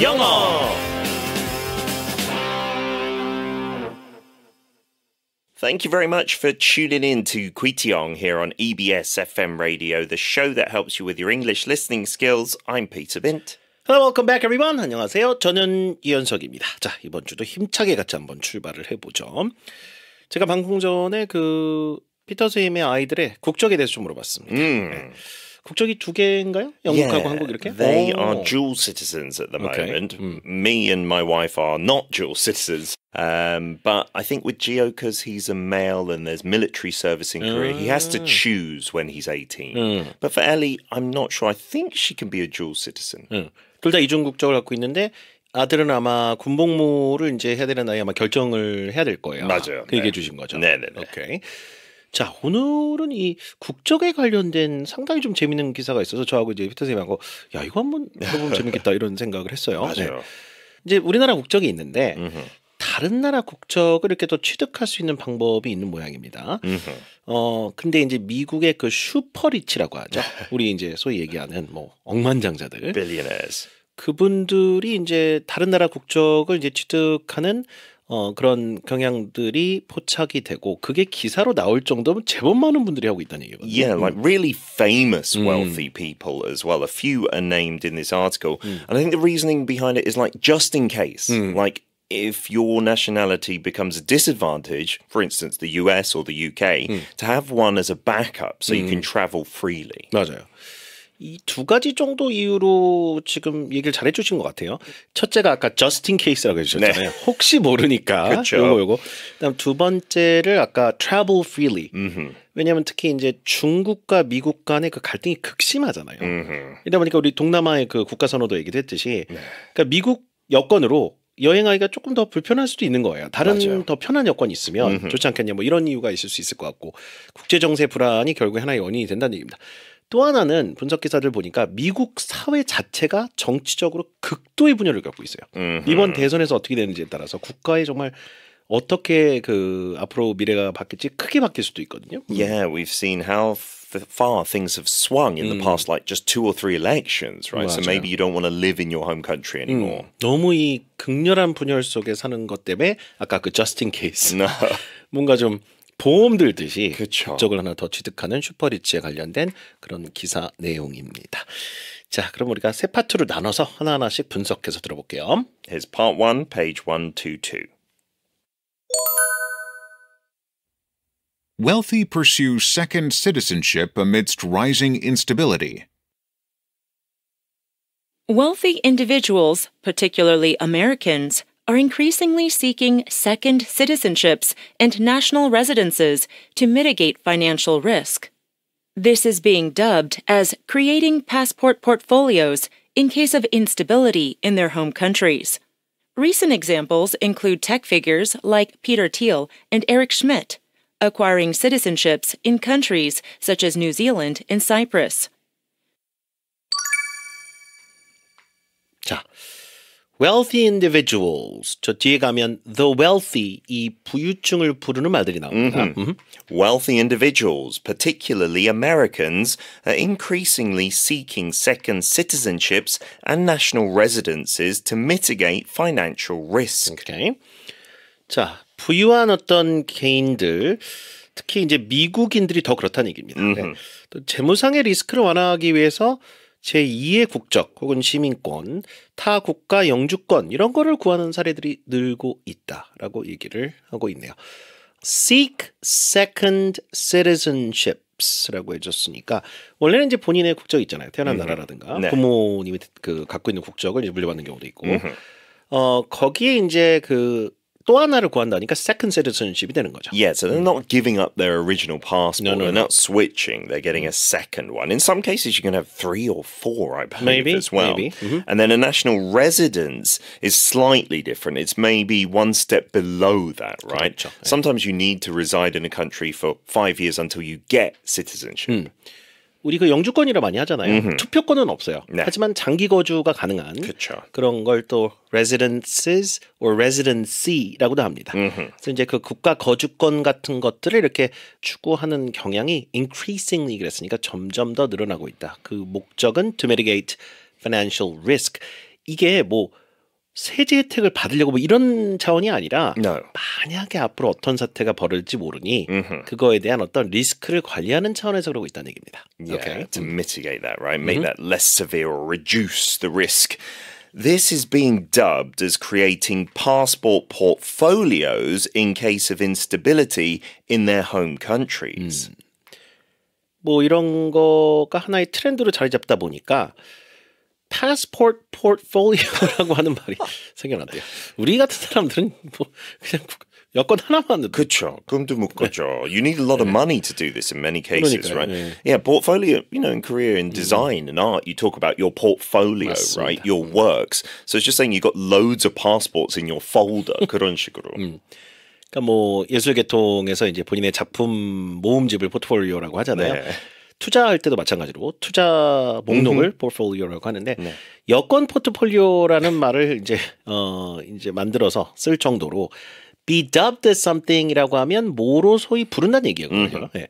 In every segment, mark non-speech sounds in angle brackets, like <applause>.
영어. Thank you very much for tuning in to Kwitiong here on EBS FM Radio, the show that helps you with your English listening skills. I'm Peter Bint. Hello, welcome back everyone. 안녕하세요. 저는 이현석입니다. 자, 이번 주도 힘차게 같이 한번 출발을 해보죠. 제가 방송 전에 그 피터 스님의 아이들의 국적에 대해서 좀 물어봤습니다. 음. 네. 국적이 두 개인가요? 영국하고 yeah, 한국 이렇게? They 오. are dual citizens at the okay. moment. Mm. Me and my wife are not dual citizens. Um, but I think with Geo, because he's a male and there's military service in Korea, mm. he has to choose when he's 18. Mm. But for Ellie, I'm not sure. I think she can be a dual citizen. 음. 둘다 이중 국적을 갖고 있는데 아들은 아마 군복무를 이제 해야 되는 나이 아마 결정을 해야 될 거예요. 맞아요. 그 네. 얘기해 주신 거죠. 네네네. 오케이. 자, 오늘은 이 국적에 관련된 상당히 좀 재밌는 기사가 있어서 저하고 이제 피터 쌤하고 야, 이거 한번 해보면 <laughs> 재밌겠다 이런 생각을 했어요. 네. 맞아요. 네. 이제 우리나라 국적이 있는데 음흠. 다른 나라 국적을 이렇게 또 취득할 수 있는 방법이 있는 모양입니다. 음흠. 어, 근데 이제 미국의 그 슈퍼리치라고 하죠. <laughs> 우리 이제 소위 얘기하는 뭐 억만장자들. Billionaires. 그분들이 이제 다른 나라 국적을 이제 취득하는 어, 그런 경향들이 포착이 되고 그게 기사로 나올 정도면 제법 많은 분들이 하고 있다는 얘기거든요. Yeah, like really famous wealthy mm. people as well. A few are named in this article. Mm. And I think the reasoning behind it is like just in case. Mm. Like if your nationality becomes a disadvantage, for instance, the US or the UK, to have one as a backup so you can travel freely. 맞아요. 이두 가지 정도 이유로 지금 얘기를 잘 해주신 것 같아요. 첫째가 아까 저스틴 케이스라고 해주셨잖아요. 네. 혹시 모르니까 그렇죠. 요거 요거. 그다음 두 번째를 아까 travel freely. 왜냐하면 특히 이제 중국과 미국 간의 그 갈등이 극심하잖아요. 음흠. 이러다 보니까 우리 동남아의 그 국가선호도 얘기도 했듯이, 네. 그러니까 미국 여건으로 여행하기가 조금 더 불편할 수도 있는 거예요. 다른 맞아요. 더 편한 여건이 있으면 음흠. 좋지 않겠냐 뭐 이런 이유가 있을 수 있을 것 같고 국제 정세 불안이 결국 하나의 원인이 된다는 얘기입니다. 또 하나는 분석 기사를 보니까 미국 사회 자체가 정치적으로 극도의 분열을 겪고 있어요. 음흠. 이번 대선에서 어떻게 되는지에 따라서 국가의 정말 어떻게 그 앞으로 미래가 바뀔지 크게 바뀔 수도 있거든요. Yeah, we've seen how far things have swung in 음. the past like just two or three elections, right? 맞아요. So maybe you don't want to live in your home country anymore. 음. 너무 이 극렬한 분열 속에 사는 것 때문에 아까 그 저스틴 케이스 no. 뭔가 좀 보험 들듯이 그쵸. 하나 더 취득하는 슈퍼리치에 관련된 그런 기사 내용입니다. 자, 그럼 우리가 세 파트로 나눠서 하나하나씩 분석해서 들어볼게요. Here's part 1, page 122. Wealthy pursue second citizenship amidst rising instability. Wealthy individuals, particularly Americans, are increasingly seeking second citizenships and national residences to mitigate financial risk. This is being dubbed as creating passport portfolios in case of instability in their home countries. Recent examples include tech figures like Peter Thiel and Eric Schmidt acquiring citizenships in countries such as New Zealand and Cyprus wealthy individuals 저 뒤에 가면 the wealthy 이 부유층을 부르는 말들이 나옵니다. Mm -hmm. Mm -hmm. Wealthy individuals, particularly Americans, are increasingly seeking second citizenships and national residences to mitigate financial risk. Okay. 자, 부유한 어떤 개인들 특히 이제 미국인들이 더 그렇다는 얘기입니다. Mm -hmm. 네. 또 재무상의 리스크를 완화하기 위해서 제2의 국적 혹은 시민권, 타 국가 영주권 이런 거를 구하는 사례들이 늘고 있다라고 얘기를 하고 있네요. seek second citizenships 라고 해줬으니까 원래는 이제 본인의 국적 있잖아요. 태어난 음 나라라든가 네. 부모님이 그 갖고 있는 국적을 이제 물려받는 경우도 있고. 음 어, 거기에 이제 그또 하나를 구한다니까 second citizenship이 되는 거죠. Yeah, so they're not giving up their original passport. No, no, they're not switching. They're getting a second one. In some cases, you can have three or four, I believe, maybe, as well. Maybe. Mm -hmm. And then a national residence is slightly different. It's maybe one step below that, right? 그렇죠. Sometimes you need to reside in a country for five years until you get citizenship. 음. Hmm. 우리 그 영주권이라 많이 하잖아요. 음흠. 투표권은 없어요. 네. 하지만 장기 거주가 가능한 그쵸. 그런 걸 또 residences or residency라고도 합니다. 음흠. 그래서 이제 그 국가 거주권 같은 것들을 이렇게 추구하는 경향이 increasingly 그랬으니까 점점 더 늘어나고 있다. 그 목적은 to mitigate financial risk. 이게 뭐 세제 혜택을 받으려고 뭐 이런 차원이 아니라 no. 만약에 앞으로 어떤 사태가 벌어질지 모르니 mm-hmm. 그거에 대한 어떤 리스크를 관리하는 차원에서 그러고 있다는 얘기입니다. Yeah, okay. to mitigate that, right? Make mm-hmm. that less severe or reduce the risk. This is being dubbed as creating passport portfolios in case of instability in their home countries. 음. 뭐 이런 거가 하나의 트렌드로 자리 잡다 보니까 passport portfolio라고 하는 말이 생겨났대요. 우리 같은 사람들은 뭐 그냥 여권 하나만 그렇죠. 금도 묶어줘. You need a lot of money to do this in many cases, 그러니까요. right? 네. Yeah, portfolio, you know, in Korea, in design and art, you talk about your portfolio, 맞습니다. right? Your works. So it's just saying you got loads of passports in your folder, 그런 식으로. 음. 그러니까 뭐 예술 계통에서 이제 본인의 작품 모음집을 포트폴리오라고 하잖아요. 네. 투자할 때도 마찬가지로 투자 목록을 포트폴리오라고 하는데 네. 여권 포트폴리오라는 <laughs> 말을 이제 어 이제 만들어서 쓸 정도로 be dubbed as something이라고 하면 뭐로 소위 부른다는 얘기거든요. 네.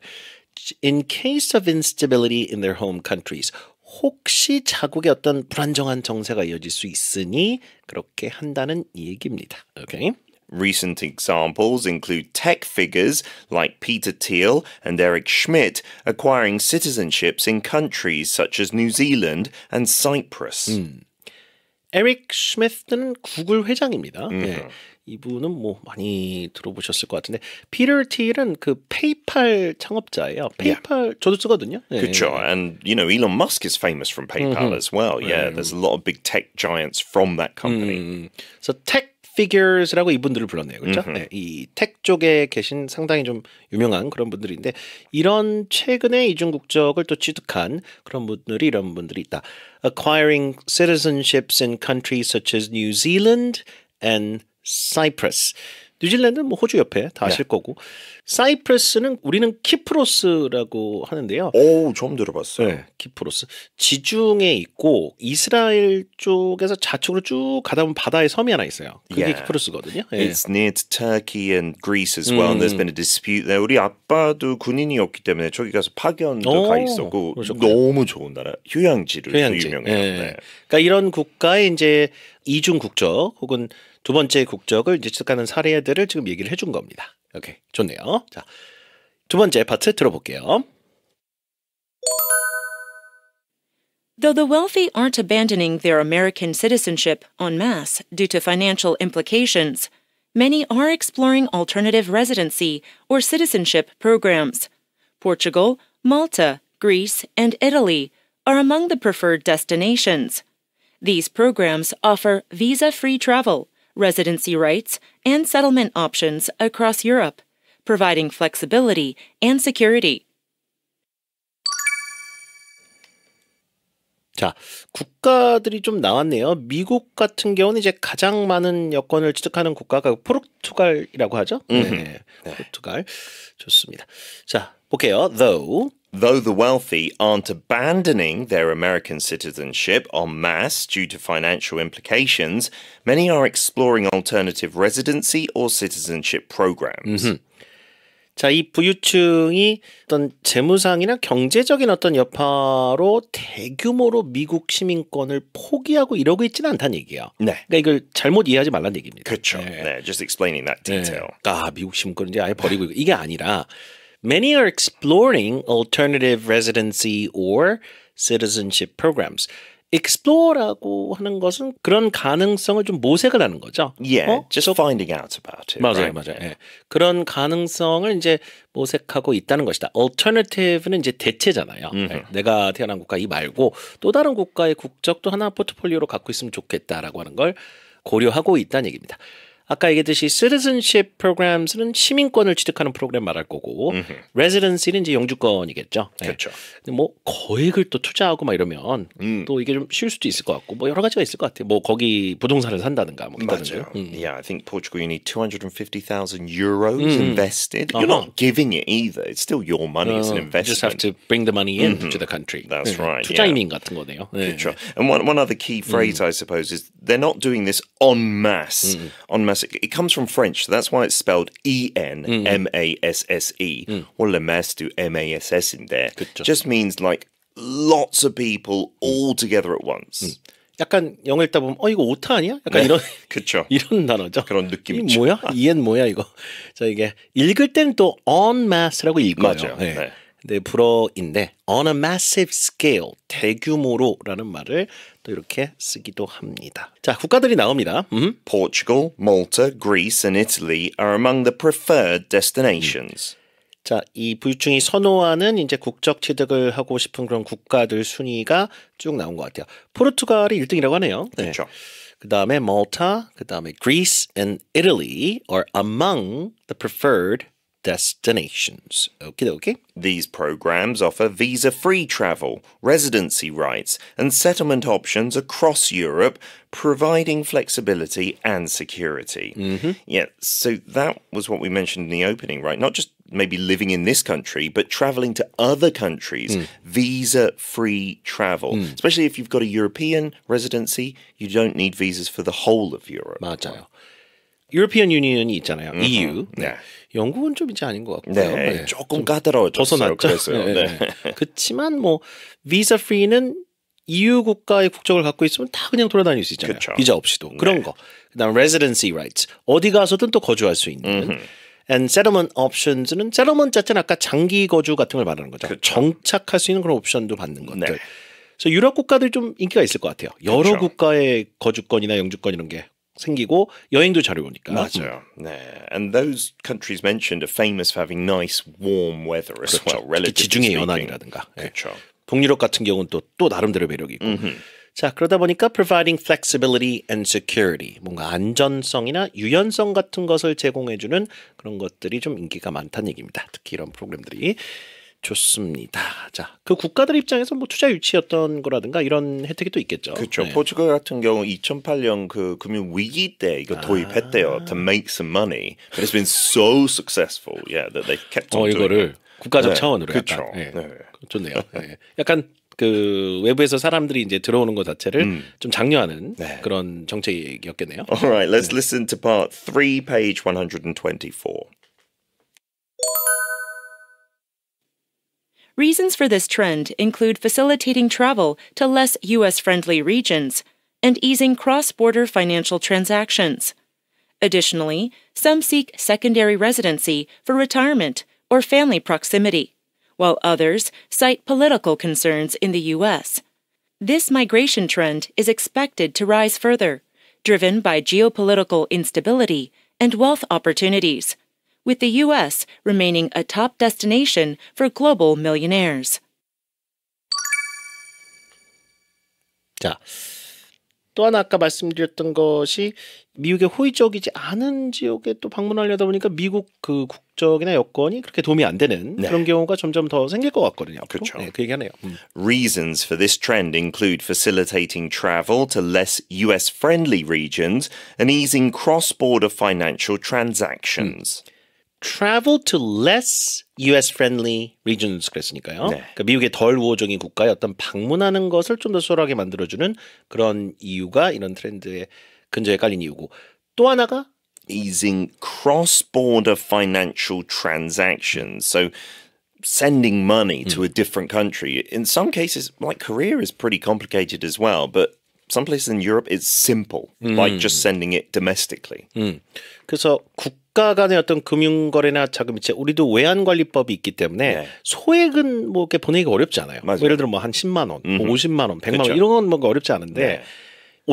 In case of instability in their home countries, 혹시 자국의 어떤 불안정한 정세가 이어질 수 있으니 그렇게 한다는 얘기입니다. 오케이. Okay? Recent examples include tech figures like Peter Thiel and Eric Schmidt acquiring citizenships in countries such as New Zealand and Cyprus. 음. 에릭 스미스는 구글 회장입니다. 음. 예. 이분은 뭐 많이 들어보셨을 것 같은데 Peter Thiel은 그 PayPal 창업자예요. PayPal, yeah. 저도 쓰거든요. 예. 그렇죠. And you know Elon Musk is famous from PayPal mm -hmm. as well. Yeah, mm there's a lot of big tech giants from that company. 음. So tech figures라고 이분들을 불렀네요. 그렇죠? 음흠. 네, 이텍 쪽에 계신 상당히 좀 유명한 그런 분들인데 이런 최근에 이중 국적을 또 취득한 그런 분들이 이런 분들이 있다. Acquiring citizenships in countries such as New Zealand and Cyprus. 뉴질랜드는 뭐 호주 옆에 다 아실 네. 거고 사이프러스는 우리는 키프로스라고 하는데요. 오, 처음 들어봤어요. 네, 키프로스. 지중해 있고 이스라엘 쪽에서 좌측으로 쭉 가다 보면 바다에 섬이 하나 있어요. 그게 yeah. 키프로스거든요. 네. It's near to Turkey and Greece as well. 음. And there's been a dispute. 네, 우리 아빠도 군인이었기 때문에 저기 가서 파견도 오, 가 있었고 그러셨군요. 너무 좋은 나라. 휴양지를 휴양지. 유명해요. 네. 예. 네. 그러니까 이런 국가에 이제 이중 국적 혹은 두 번째 국적을 사례들을 지금 얘기를 해 준 겁니다. 오케이, 좋네요. 자, 두 번째 파트 들어볼게요. Though the wealthy aren't abandoning their American citizenship en masse due to financial implications, many are exploring alternative residency or citizenship programs. Portugal, Malta, Greece, and Italy are among the preferred destinations. These programs offer visa free travel, residency rights, and settlement options across Europe, providing flexibility and security. 자, 국가들이 좀 나왔네요. 미국 같은 경우는 이제 가장 많은 여권을 취득하는 국가가 포르투갈이라고 하죠. 네. 포르투갈. 좋습니다. 자, 볼게요. Though Though the wealthy aren't abandoning their American citizenship en masse due to financial implications, many are exploring alternative residency or citizenship programs. Mm -hmm. 자, 이 부유층이 어떤 재무상이나 경제적인 어떤 여파로 대규모로 미국 시민권을 포기하고 이러고 있지는 않다는 얘기예요. 네. 그러니까 이걸 잘못 이해하지 말라는 얘기입니다. 그렇죠. 네. 네. Just explaining that detail. 네. 아, 미국 시민권 이제 아예 버리고 이게 아니라 Many are exploring alternative residency or citizenship programs. explore라고 하는 것은 그런 가능성을 좀 모색을 하는 거죠. Yeah, 어? just finding out about it. 맞아요, right? 맞아요. 예. 그런 가능성을 이제 모색하고 있다는 것이다. alternative는 이제 대체잖아요. Mm-hmm. 예. 내가 태어난 국가 이 말고 또 다른 국가의 국적도 하나 포트폴리오로 갖고 있으면 좋겠다라고 하는 걸 고려하고 있다는 얘기입니다. 아까 얘기했듯이 citizenship programs는 시민권을 취득하는 프로그램 말할 거고 음흠. residency는 이제 영주권이겠죠. 네. 그렇죠. 근데 뭐 거액을 또 투자하고 막 이러면 음. 또 이게 좀 쉬울 수도 있을 것 같고 뭐 여러 가지가 있을 것 같아요. 뭐 거기 부동산을 산다든가 뭐 맞아요. 음. Yeah, I think Portugal you need 250,000 euros 음. invested. You're uh-huh. not giving it either. It's still your money. Uh, it's an investment. You just have to bring the money in mm-hmm. to the country. That's 네. right. 투자 이민 yeah. 같은 거네요. 네. 그렇죠. And one one other key phrase 음. I suppose is they're not doing this en masse. 음. En masse mass. It, comes from French, so that's why it's spelled E N M A S S E. Mm. Mm. What le mess do M A S S in there. 그쵸. Just means like lots of people mm. all together at once. 음. 약간 영어 읽다 보면 어 이거 오타 아니야? 약간 네, 이런 <laughs> 그쵸. <laughs> 이런 단어죠. 그런 느낌이 뭐야? 이엔 뭐야 이거? 자 <laughs> 이게 읽을 읽을 또 on mass라고 읽어요. 맞아요. 네. 네. 네, 불어인데 on a massive scale 대규모로라는 말을 또 이렇게 쓰기도 합니다. 자, 국가들이 나옵니다. 음. Portugal, Malta, Greece and Italy are among the preferred destinations. 음. 자, 이 부유층이 선호하는 이제 국적 취득을 하고 싶은 그런 국가들 순위가 쭉 나온 것 같아요. 포르투갈이 1등이라고 하네요. 네. 그렇죠. 그 다음에 Malta, 그 다음에 Greece and Italy are among the preferred destinations. Okie dokie. These programs offer visa free travel, residency rights, and settlement options across Europe, providing flexibility and security. Mm -hmm. Yeah, so that was what we mentioned in the opening, right? Not just maybe living in this country, but traveling to other countries, mm. visa free travel. Mm. Especially if you've got a European residency, you don't need visas for the whole of Europe. 맞아요. 유로피언 유니언이 있잖아요. 음. EU. 네. 네. 영국은 좀 이제 아닌 것 같고요. 네, 네. 조금 까다로워졌어요. 벗어났죠. 그 네. 네. 그렇지만 뭐 비자 프리는 EU 국가의 국적을 갖고 있으면 다 그냥 돌아다닐 수 있잖아요. 그쵸. 비자 없이도 그런 네. 거. 그다음 residency rights 어디 가서든 또 거주할 수 있는. 음흠. and settlement options는 settlement 자체는 아까 장기 거주 같은 걸 말하는 거죠. 그쵸. 정착할 수 있는 그런 옵션도 받는 것들. 그래서 유럽 국가들이 좀 인기가 있을 것 같아요. 여러 그쵸. 국가의 거주권이나 영주권 이런 게 생기고 여행도 잘 오니까. 맞아요. 음. 네. And those countries mentioned are famous for having nice warm weather as 그렇죠. well. 특히 지중해 연안이라든가. 예. 그렇죠. 네. 북유럽 같은 경우는 또, 또 나름대로 매력이 있고. 음흠. 자, 그러다 보니까 providing flexibility and security, 뭔가 안전성이나 유연성 같은 것을 제공해주는 그런 것들이 좀 인기가 많다는 얘기입니다. 특히 이런 프로그램들이. 좋습니다. 자, 그 국가들 입장에서 뭐 투자 유치였던 거라든가 이런 혜택이 또 있겠죠. 그렇죠. 네. 포르투갈 같은 경우 2008년 그 금융 위기 때 이거 아. 도입했대요. To make some money, but it's been so successful, yeah, that they kept on 어, 이거를 국가적 네. 차원으로 그렇죠. 네. 네. 좋네요. 네. 약간 그 외부에서 사람들이 이제 들어오는 것 자체를 음. 좀 장려하는 네. 그런 정책이었겠네요. a l right, let's 네. listen to part 3 page 124. Reasons for this trend include facilitating travel to less U.S. friendly regions and easing cross border financial transactions. Additionally, some seek secondary residency for retirement or family proximity, while others cite political concerns in the U.S. This migration trend is expected to rise further, driven by geopolitical instability and wealth opportunities with the U.S. remaining a top destination for global millionaires. 자, 또 하나 아까 말씀드렸던 것이 미국의 호의적이지 않은 지역에 또 방문하려다 보니까 미국 그 국적이나 여권이 그렇게 도움이 안 되는 네. 그런 경우가 점점 더 생길 것 같거든요. 그렇죠. 네, 그 얘기하네요. 음. Reasons for this trend include facilitating travel to less US friendly regions and easing cross border financial transactions. 음 travel to less US friendly regions 그랬으니까요. 네. 그러니까 미국의 덜 우호적인 국가에 어떤 방문하는 것을 좀 수월하게 만들어 그런 이유가 이런 트렌드에 근저에 깔린 이유고 또 하나가 easing cross-border financial transactions. So sending money to a different country. In some cases, like Korea is pretty complicated as well, but some places in Europe it's simple, like just sending it domestically. 음. 그래서 국가 간의 어떤 금융 거래나 자금이체 우리도 외환 관리법이 있기 때문에 네. 소액은 뭐 이렇게 보내기 가 어렵지 않아요. 뭐 예를 들어 뭐한 10만 원, 뭐 50만 원, 100만 그렇죠. 원 이런 건 뭔가 어렵지 않은데 네.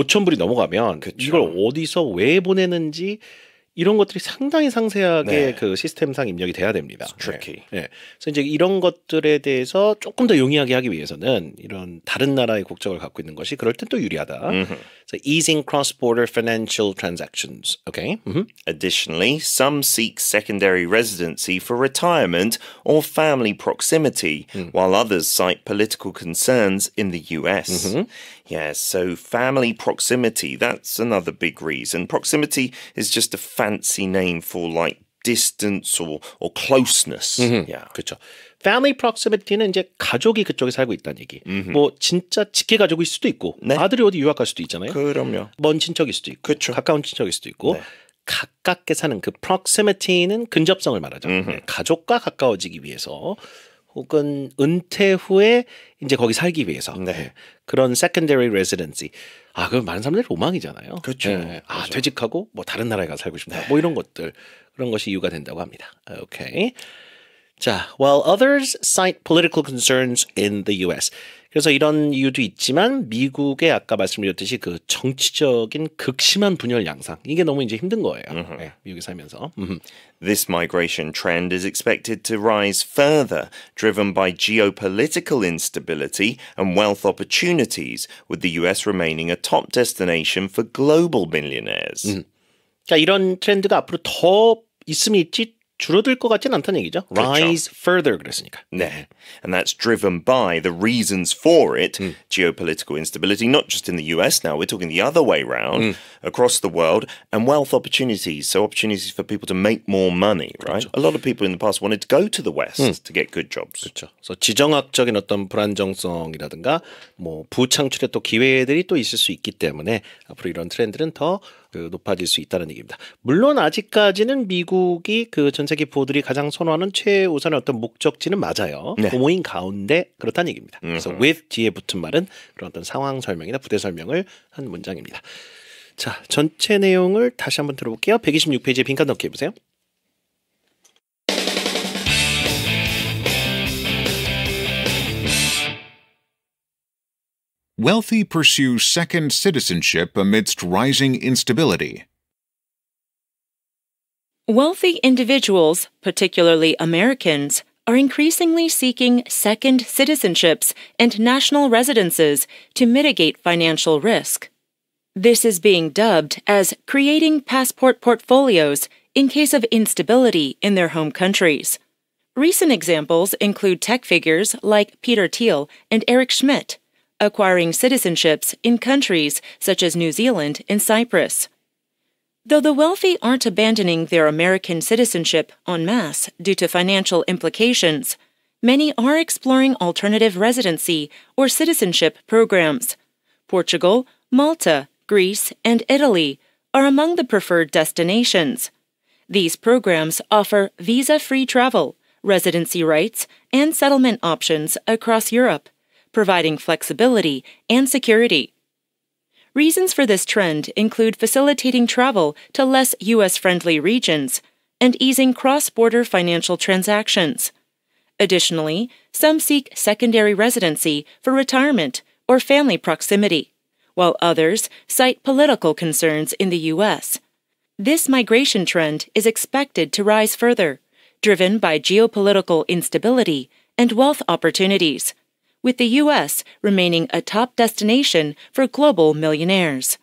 5천 불이 넘어가면 그렇죠. 이걸 어디서 왜 보내는지 이런 것들이 상당히 상세하게 네. 그 시스템상 입력이 돼야 됩니다. 네. 네. 그래서 이제 이런 것들에 대해서 조금 더 용이하게 하기 위해서는 이런 다른 나라의 국적을 갖고 있는 것이 그럴 땐또 유리하다. Mm -hmm. So easing cross-border financial transactions. Okay. Mm -hmm. Additionally, some seek secondary residency for retirement or family proximity, mm -hmm. while others cite political concerns in the U.S. Yeah, so family proximity, that's another big reason. Proximity is just a fancy name for like distance or, or closeness. Mm -hmm. Yeah. 그렇죠. family proximity는 이제 가족이 그쪽에 살고 있다는 얘기. 음흠. 뭐 진짜 직계 가족일 수도 있고 네? 아들이 어디 유학 갈 수도 있잖아요. 그럼요. 먼 친척일 수도 있고 그쵸. 가까운 친척일 수도 있고 네. 가깝게 사는 그 proximity는 근접성을 말하죠. 네. 가족과 가까워지기 위해서 혹은 은퇴 후에 이제 거기 살기 위해서 네. 예. 그런 secondary residency. 아, 그 많은 사람들 이 로망이잖아요. 그렇죠. 네. 아, 그렇죠. 퇴직하고 뭐 다른 나라에 가서 살고 싶다. 네. 뭐 이런 것들 그런 것이 이유가 된다고 합니다. 오케이. 자, while others cite political concerns in the U.S. 그래서 이런 이유도 있지만 미국의 아까 말씀드렸듯이 그 정치적인 극심한 분열 양상 이게 너무 이제 힘든 거예요. Uh-huh. 네, 미국에 살면서. Uh-huh. This migration trend is expected to rise further, driven by geopolitical instability and wealth opportunities, with the US remaining a top destination for global millionaires. 음. 그러니까 이런 트렌드가 앞으로 더 있으면 있지 줄어들 것 같진 않다는 얘기죠. 그렇죠. Rise further 그랬으니까. 네. And that's driven by the reasons for it, 음. geopolitical instability, not just in the US now, we're talking the other way round 음. across the world, and wealth opportunities. So opportunities for people to make more money, right? 그렇죠. A lot of people in the past wanted to go to the West 음. to get good jobs. 그렇죠. 그래서 지정학적인 어떤 불안정성이라든가 뭐 부창출의 또 기회들이 또 있을 수 있기 때문에 앞으로 이런 트렌드는 더그 높아질 수 있다는 얘기입니다. 물론 아직까지는 미국이 그 전 세계 부호들이 가장 선호하는 최우선의 어떤 목적지는 맞아요. 네. 부모인 가운데 그렇다는 얘기입니다. 그래서 음흠. with 뒤에 붙은 말은 그런 어떤 상황 설명이나 부대 설명을 한 문장입니다. 자, 전체 내용을 다시 한번 들어볼게요. 126페이지에 빈칸 넣기 해보세요. Wealthy pursue second citizenship amidst rising instability. Wealthy individuals, particularly Americans, are increasingly seeking second citizenships and national residences to mitigate financial risk. This is being dubbed as creating passport portfolios in case of instability in their home countries. Recent examples include tech figures like Peter Thiel and Eric Schmidt, acquiring citizenships in countries such as New Zealand and Cyprus. Though the wealthy aren't abandoning their American citizenship en masse due to financial implications, many are exploring alternative residency or citizenship programs. Portugal, Malta, Greece, and Italy are among the preferred destinations. These programs offer visa free travel, residency rights, and settlement options across Europe providing flexibility and security. Reasons for this trend include facilitating travel to less U.S. friendly regions and easing cross border financial transactions. Additionally, some seek secondary residency for retirement or family proximity, while others cite political concerns in the U.S. This migration trend is expected to rise further, driven by geopolitical instability and wealth opportunities with the U.S. remaining a top destination for global millionaires.